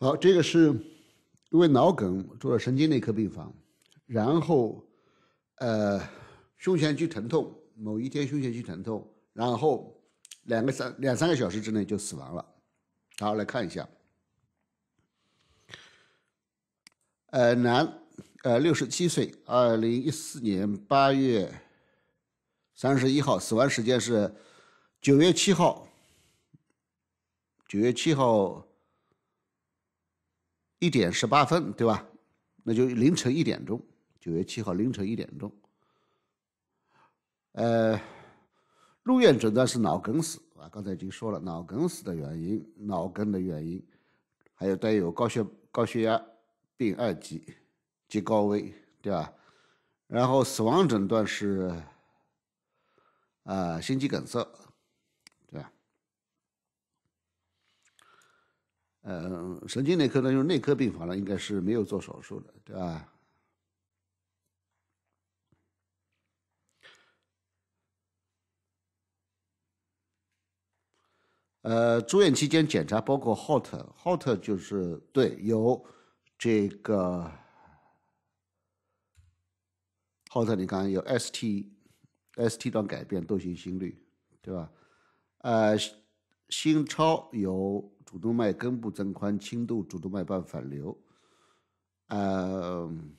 好，这个是因为脑梗住了神经内科病房，然后，呃，胸前区疼痛，某一天胸前区疼痛，然后，两个三两三个小时之内就死亡了。好，来看一下，呃，男，呃，六十七岁，二零一四年八月，三十一号，死亡时间是九月七号，九月七号。一点十八分，对吧？那就凌晨一点钟，九月七号凌晨一点钟。呃，入院诊断是脑梗死，啊，刚才已经说了，脑梗死的原因，脑梗的原因，还有带有高血高血压病二级，极高危，对吧？然后死亡诊断是，啊，心肌梗塞。嗯，神经内科呢，就是内科病房呢，应该是没有做手术的，对吧？呃，住院期间检查包括 h o t h o t 就是对有这个 h o t 你看有 ST，ST 段改变、窦性心律，对吧？呃。心超有主动脉根部增宽，轻度主动脉瓣反流。嗯，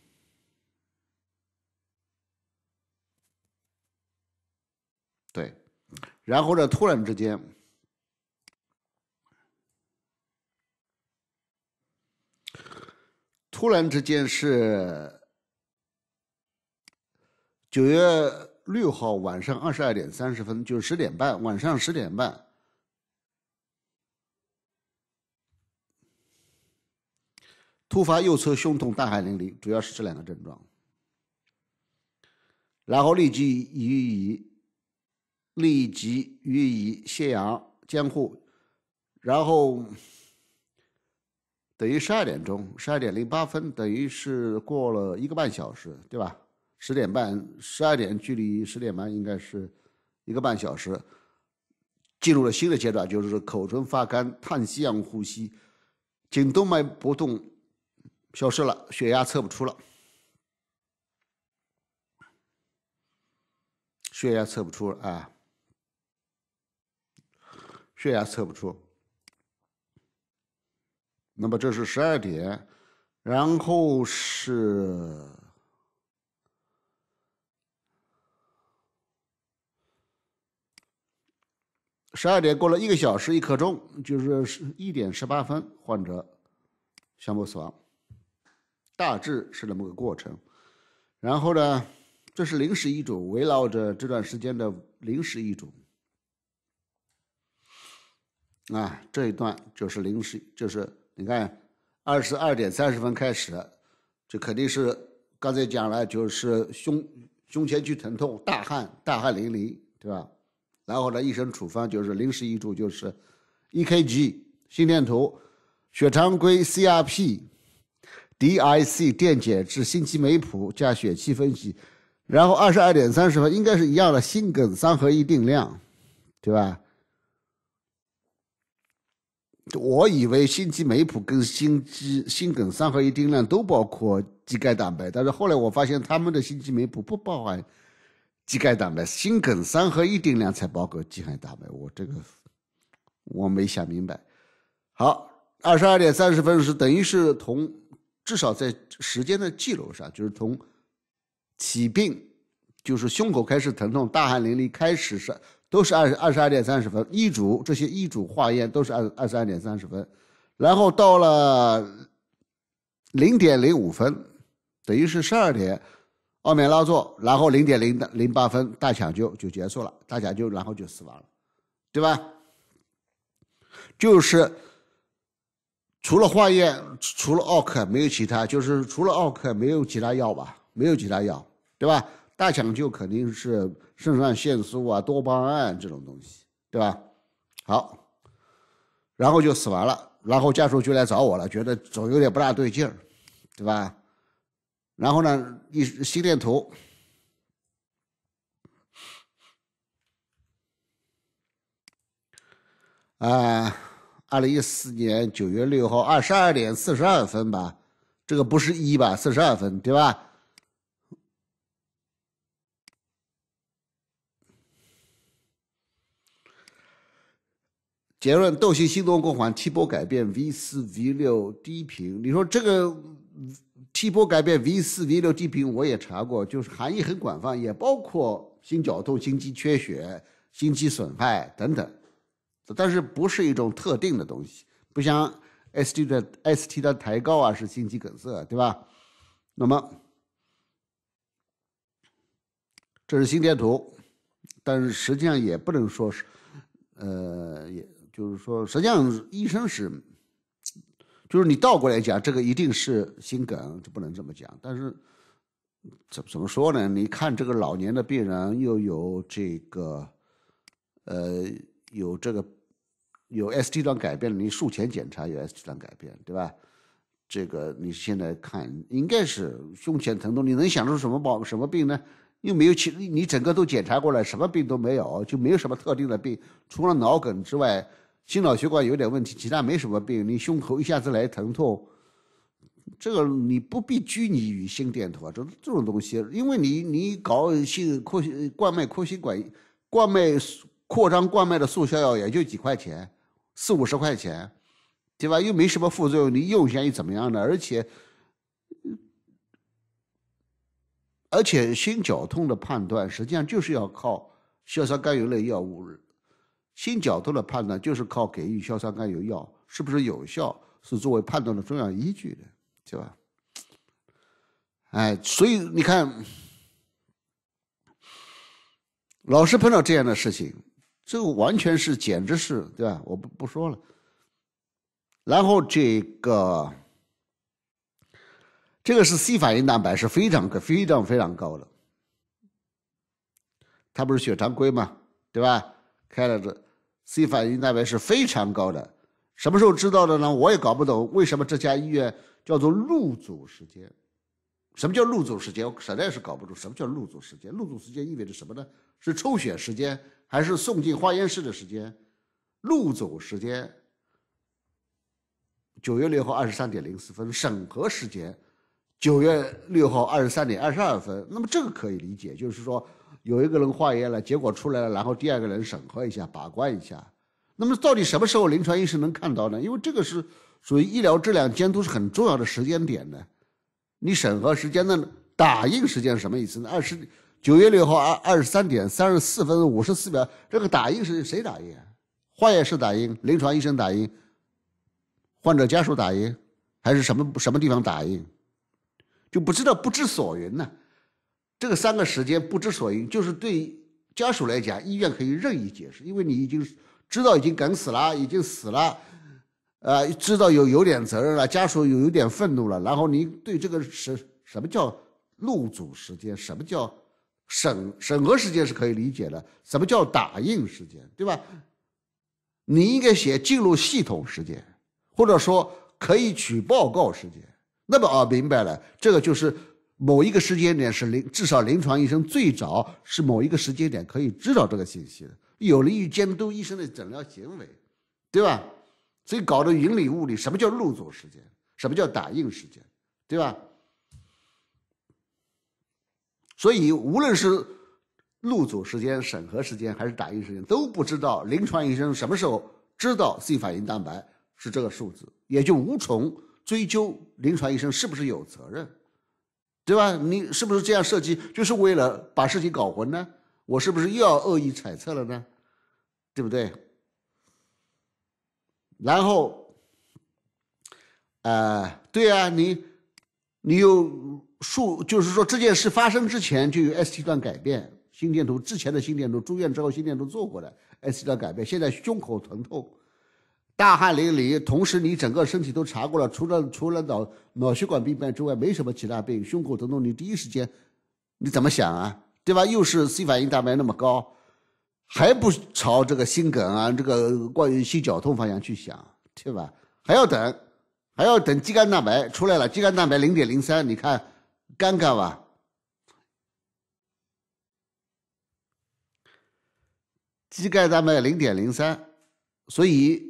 对。然后呢，突然之间，突然之间是九月六号晚上二十二点三十分，就是十点半，晚上十点半。突发右侧胸痛，大汗淋漓，主要是这两个症状，然后立即予以立即予以泻氧监护，然后等于十二点钟，十二点零八分，等于是过了一个半小时，对吧？十点半，十二点距离十点半应该是一个半小时，进入了新的阶段，就是口唇发干，叹息样呼吸，颈动脉搏动。消失了，血压测不出了，血压测不出啊，血压测不出。那么这是十二点，然后是十二点过了一个小时一刻钟，就是一点十八分，患者宣布死亡。大致是那么个过程，然后呢，这是临时医嘱，围绕着这段时间的临时医嘱。啊，这一段就是临时，就是你看，二十二点三十分开始，这肯定是刚才讲了，就是胸胸前区疼痛，大汗，大汗淋漓，对吧？然后呢，医生处方就是临时医嘱，就是一 KG 心电图、血常规、CRP。D I C 电解质、心肌酶谱加血气分析，然后二十二点三十分应该是一样的心梗三合一定量，对吧？我以为心肌酶谱跟心肌心梗三合一定量都包括肌钙蛋白，但是后来我发现他们的心肌酶谱不包含肌钙蛋白，心梗三合一定量才包括肌钙蛋白。我这个我没想明白。好，二十二点三十分是等于是同。至少在时间的记录上，就是从起病，就是胸口开始疼痛、大汗淋漓开始，是都是按二十二点三十分医嘱，这些医嘱化验都是二二十二点三十分，然后到了零点零五分，等于是十二点奥美拉唑，然后零点零零八分大抢救就结束了，大抢救然后就死亡了，对吧？就是。除了化验，除了奥克，没有其他，就是除了奥克，没有其他药吧？没有其他药，对吧？大抢救肯定是肾上腺素啊、多巴胺这种东西，对吧？好，然后就死完了，然后家属就来找我了，觉得总有点不大对劲儿，对吧？然后呢，一心电图，啊。二零一四年九月六号二十二点四十二分吧，这个不是一吧？四十二分对吧？结论：窦性心动过缓，T 波改变，V 四、V 六低频。你说这个 T 波改变，V 四、V 六低频，我也查过，就是含义很广泛，也包括心绞痛、心肌缺血、心肌损害等等。但是不是一种特定的东西，不像 S T 的 S T 的抬高啊，是心肌梗塞，对吧？那么这是心电图，但是实际上也不能说是，呃，也就是说，实际上医生是，就是你倒过来讲，这个一定是心梗，这不能这么讲。但是怎怎么说呢？你看这个老年的病人又有这个，呃，有这个。有 s D 段改变，你术前检查有 s D 段改变，对吧？这个你现在看应该是胸前疼痛，你能想出什么保什么病呢？又没有其你整个都检查过了，什么病都没有，就没有什么特定的病，除了脑梗之外，心脑血管有点问题，其他没什么病。你胸口一下子来疼痛，这个你不必拘泥于心电图啊，这这种东西，因为你你搞心扩冠脉扩血管冠脉扩张冠脉的速效药也就几块钱。四五十块钱，对吧？又没什么副作用，你用一下又怎么样呢？而且，而且心绞痛的判断实际上就是要靠硝酸甘油类药物。心绞痛的判断就是靠给予硝酸甘油药，是不是有效是作为判断的重要依据的，对吧？哎，所以你看，老是碰到这样的事情。这个完全是，简直是，对吧？我不不说了。然后这个，这个是 C 反应蛋白，是非常高，非常非常高的。他不是血常规吗？对吧？开了这 C 反应蛋白是非常高的。什么时候知道的呢？我也搞不懂为什么这家医院叫做入组时间。什么叫入组时间？我实在是搞不懂。什么叫入组时间？入组时间意味着什么呢？是抽血时间？还是送进化验室的时间，入走时间。九月六号二十三点零四分，审核时间，九月六号二十三点二十二分。那么这个可以理解，就是说有一个人化验了，结果出来了，然后第二个人审核一下，把关一下。那么到底什么时候临床医师能看到呢？因为这个是属于医疗质量监督是很重要的时间点呢。你审核时间的打印时间什么意思呢？二十。九月六号二二十三点三十四分五十四秒，这个打印是谁打印？化验室打印？临床医生打印？患者家属打印？还是什么什么地方打印？就不知道不知所云呢。这个三个时间不知所云，就是对家属来讲，医院可以任意解释，因为你已经知道已经梗死了，已经死了，呃，知道有有点责任了，家属有有点愤怒了，然后你对这个什什么叫入组时间，什么叫？审审核时间是可以理解的，什么叫打印时间，对吧？你应该写进入系统时间，或者说可以取报告时间。那么啊，明白了，这个就是某一个时间点是临至少临床医生最早是某一个时间点可以知道这个信息的，有利于监督医生的诊疗行为，对吧？所以搞得云里雾里，什么叫入组时间，什么叫打印时间，对吧？所以，无论是入组时间、审核时间，还是打印时间，都不知道临床医生什么时候知道 C 反应蛋白是这个数字，也就无从追究临床医生是不是有责任，对吧？你是不是这样设计，就是为了把事情搞混呢？我是不是又要恶意猜测了呢？对不对？然后，呃，对啊，你，你有。数就是说这件事发生之前就有 ST 段改变，心电图之前的心电图，住院之后心电图做过的 ST 段改变，现在胸口疼痛，大汗淋漓，同时你整个身体都查过了，除了除了脑脑血管病变之外，没什么其他病。胸口疼痛，你第一时间你怎么想啊？对吧？又是 C 反应蛋白那么高，还不朝这个心梗啊，这个关于心绞痛方向去想，对吧？还要等，还要等肌酐蛋白出来了，肌酐蛋白零点零三，你看。尴尬吧，肌钙蛋白零点零三，所以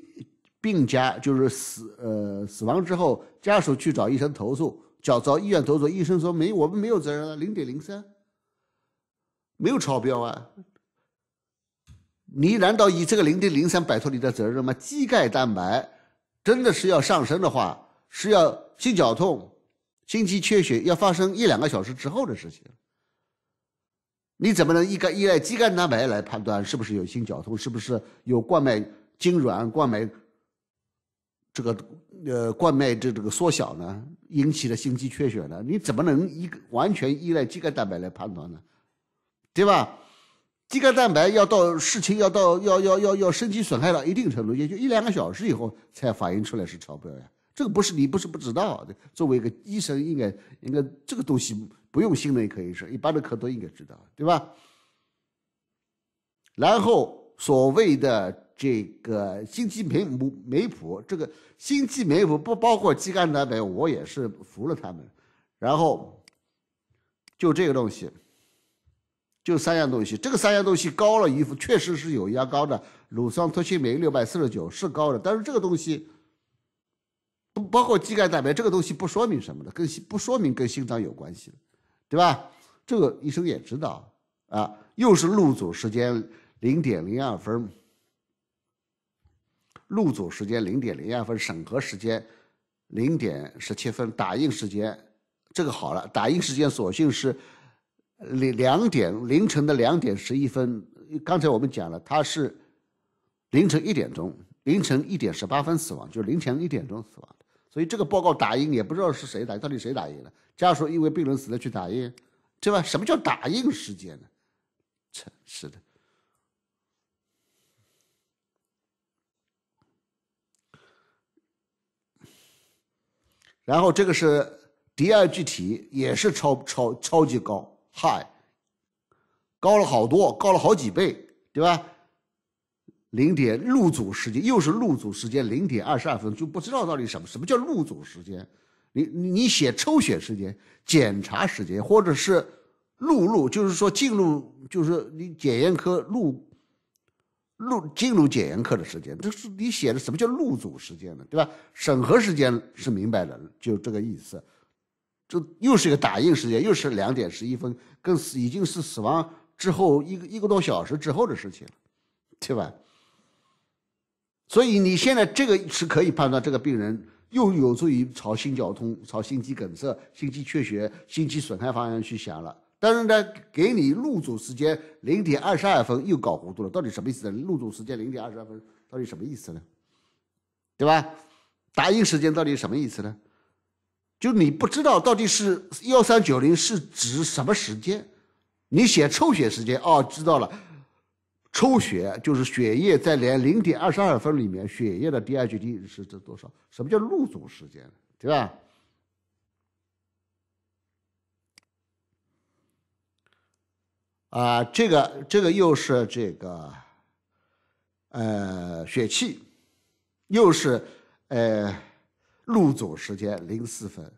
病家就是死呃死亡之后，家属去找医生投诉，找找医院投诉，医生说没我们没有责任啊，零点零三没有超标啊，你难道以这个零点零三摆脱你的责任吗？肌钙蛋白真的是要上升的话，是要心绞痛。心肌缺血要发生一两个小时之后的事情，你怎么能依靠依赖肌钙蛋白来判断是不是有心绞痛，是不是有冠脉痉挛、冠脉这个呃冠脉这这个缩小呢？引起的心肌缺血呢？你怎么能依完全依赖肌钙蛋白来判断呢？对吧？肌钙蛋白要到事情要到要要要要身体损害到一定程度，也就一两个小时以后才反映出来是超标呀。这个不是你不是不知道，作为一个医生应该应该这个东西不用心内科医生一般的科都应该知道，对吧？然后所谓的这个心肌酶酶谱，这个心肌酶谱不包括肌酐蛋白，我也是服了他们。然后就这个东西，就三样东西，这个三样东西高了，衣服确实是有压高的，乳酸脱氢酶六百四十九是高的，但是这个东西。包括肌钙蛋白这个东西不说明什么的，跟不说明跟心脏有关系的，对吧？这个医生也知道啊。又是入组时间零点零二分，入组时间零点零二分，审核时间零点十七分，打印时间这个好了，打印时间索性是两两点凌晨的两点十一分。刚才我们讲了，他是凌晨一点钟，凌晨一点十八分死亡，就是凌晨一点钟死亡。所以这个报告打印也不知道是谁打印，到底谁打印了？家属因为病人死了去打印，对吧？什么叫打印时间呢？真是的。然后这个是第二具体也是超超超级高，high，高了好多，高了好几倍，对吧？零点入组时间又是入组时间零点二十二分就不知道到底什么什么叫入组时间，你你写抽血时间、检查时间或者是录入，就是说进入就是你检验科录入进入检验科的时间，这是你写的什么叫入组时间呢？对吧？审核时间是明白的，就这个意思。这又是一个打印时间，又是两点十一分，跟死已经是死亡之后一个一个多小时之后的事情了，对吧？所以你现在这个是可以判断，这个病人又有助于朝心绞痛、朝心肌梗塞、心肌缺血、心肌损害方向去想了。但是呢，给你入组时间零点二十二分又搞糊涂了，到底什么意思呢？入组时间零点二十二分到底什么意思呢？对吧？打印时间到底什么意思呢？就你不知道到底是幺三九零是指什么时间？你写抽血时间，哦，知道了。抽血就是血液在连零点二十二分里面，血液的 D H t 是这多少？什么叫入组时间，对吧？啊，这个这个又是这个，呃，血气，又是呃，入组时间零四分，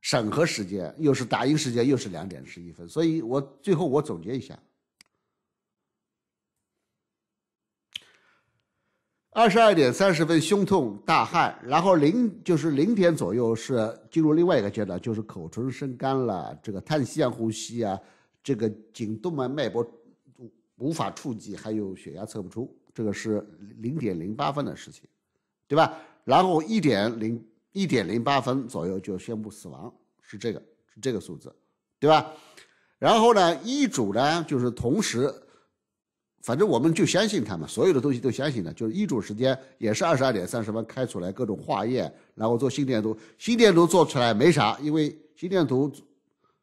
审核时间又是打印时间又是两点十一分，所以我最后我总结一下。二十二点三十分，胸痛、大汗，然后零就是零点左右是进入另外一个阶段，就是口唇生干了，这个叹息样呼吸啊，这个颈动脉脉搏无法触及，还有血压测不出，这个是零点零八分的事情，对吧？然后一点零一点零八分左右就宣布死亡，是这个是这个数字，对吧？然后呢，医嘱呢就是同时。反正我们就相信他们，所有的东西都相信的，就是医嘱时间也是二十二点三十分开出来，各种化验，然后做心电图，心电图做出来没啥，因为心电图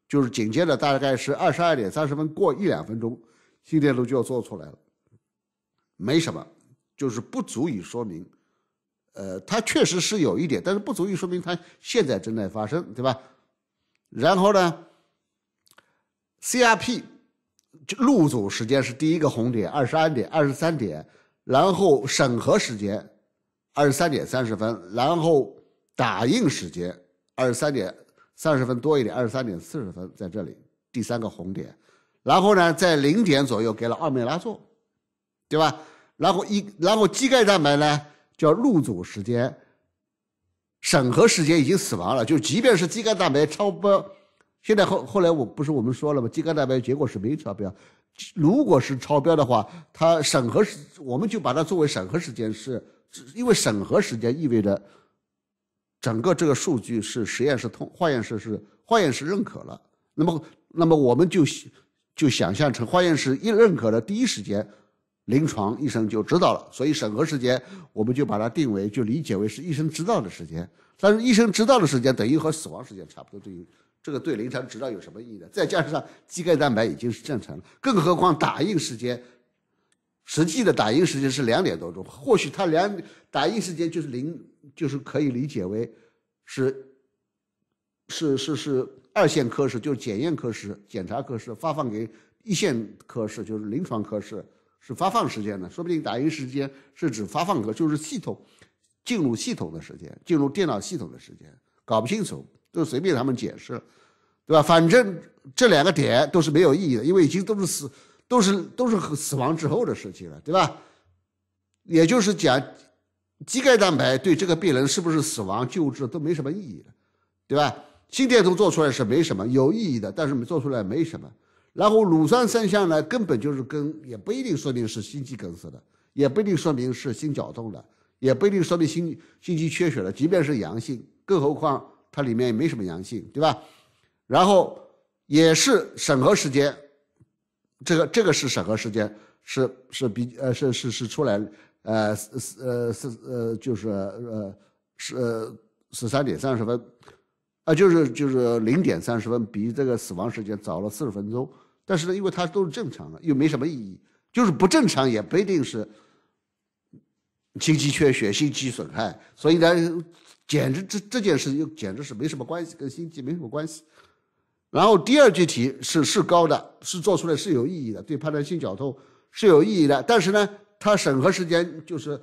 就是紧接着大概是二十二点三十分过一两分钟，心电图就要做出来了，没什么，就是不足以说明，呃，它确实是有一点，但是不足以说明它现在正在发生，对吧？然后呢，CRP。入组时间是第一个红点，二十二点二十三点，然后审核时间二十三点三十分，然后打印时间二十三点三十分多一点，二十三点四十分在这里第三个红点，然后呢，在零点左右给了奥美拉唑，对吧？然后一然后肌钙蛋白呢叫入组时间，审核时间已经死亡了，就即便是肌钙蛋白超标。现在后后来我不是我们说了吗？肌酐蛋白结果是没超标，如果是超标的话，它审核时我们就把它作为审核时间，是，因为审核时间意味着整个这个数据是实验室通，化验室是化验室认可了。那么，那么我们就就想象成化验室一认可的第一时间，临床医生就知道了。所以审核时间我们就把它定为，就理解为是医生知道的时间。但是医生知道的时间等于和死亡时间差不多对应。这个对临床指导有什么意义呢？再加上肌钙蛋白已经是正常了，更何况打印时间，实际的打印时间是两点多钟。或许它两打印时间就是零，就是可以理解为，是，是是是二线科室，就是检验科室、检查科室发放给一线科室，就是临床科室是发放时间的。说不定打印时间是指发放科，就是系统进入系统的时间，进入电脑系统的时间，搞不清楚。都随便他们解释，对吧？反正这两个点都是没有意义的，因为已经都是死，都是都是死亡之后的事情了，对吧？也就是讲，肌钙蛋白对这个病人是不是死亡救治都没什么意义了，对吧？心电图做出来是没什么有意义的，但是做出来没什么。然后乳酸三项呢，根本就是跟也不一定说明是心肌梗塞的，也不一定说明是心绞痛的，也不一定说明心心肌缺血的。即便是阳性，更何况。它里面也没什么阳性，对吧？然后也是审核时间，这个这个是审核时间，是是比呃是是是出来呃呃是呃就是呃是十三点三十分，啊就是就是零点三十分，比这个死亡时间早了四十分钟。但是呢，因为它都是正常的，又没什么意义，就是不正常也不一定是心肌缺血、心肌损害，所以呢。简直这这件事又简直是没什么关系，跟心肌没什么关系。然后第二句题是是高的，是做出来是有意义的，对判断性绞痛是有意义的。但是呢，它审核时间就是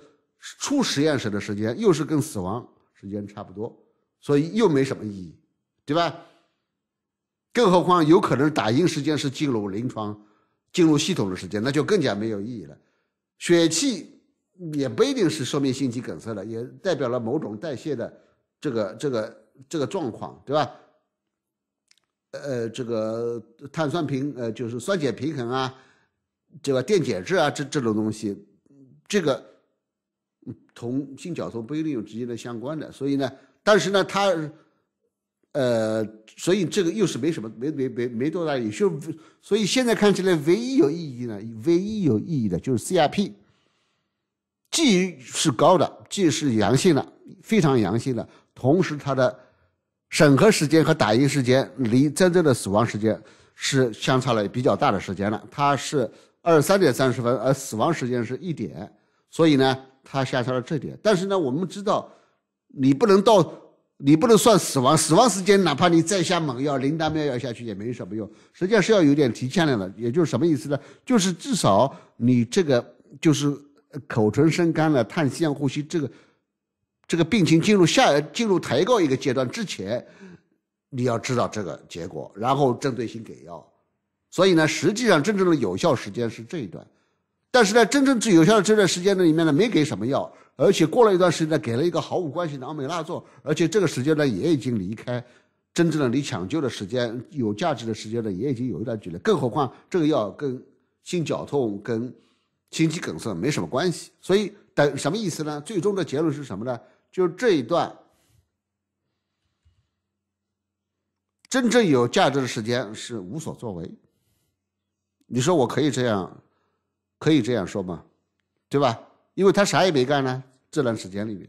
出实验室的时间，又是跟死亡时间差不多，所以又没什么意义，对吧？更何况有可能打印时间是进入临床、进入系统的时间，那就更加没有意义了。血气。也不一定是说明心肌梗塞的，也代表了某种代谢的这个这个这个状况，对吧？呃，这个碳酸平呃就是酸碱平衡啊，对吧？电解质啊，这这种东西，这个同心绞痛不一定有直接的相关的，所以呢，但是呢，它呃，所以这个又是没什么没没没没多大意义，所以现在看起来唯一有意义呢，唯一有意义的就是 C R P。既是高的，既是阳性的，非常阳性的，同时它的审核时间和打印时间离真正的死亡时间是相差了比较大的时间了。它是二十三点三十分，而死亡时间是一点，所以呢，它相差了这点。但是呢，我们知道，你不能到，你不能算死亡，死亡时间哪怕你再下猛药，灵丹妙药下去也没什么用，实际上是要有点提前量的。也就是什么意思呢？就是至少你这个就是。口唇生干了，碳息呼吸，这个这个病情进入下进入抬高一个阶段之前，你要知道这个结果，然后针对性给药。所以呢，实际上真正的有效时间是这一段，但是在真正最有效的这段时间里面呢，没给什么药，而且过了一段时间呢，给了一个毫无关系的奥美拉唑，而且这个时间呢也已经离开真正的离抢救的时间有价值的时间呢，也已经有一段距离。更何况这个药跟心绞痛跟。心肌梗塞没什么关系，所以等什么意思呢？最终的结论是什么呢？就是这一段真正有价值的时间是无所作为。你说我可以这样，可以这样说吗？对吧？因为他啥也没干呢，这段时间里面。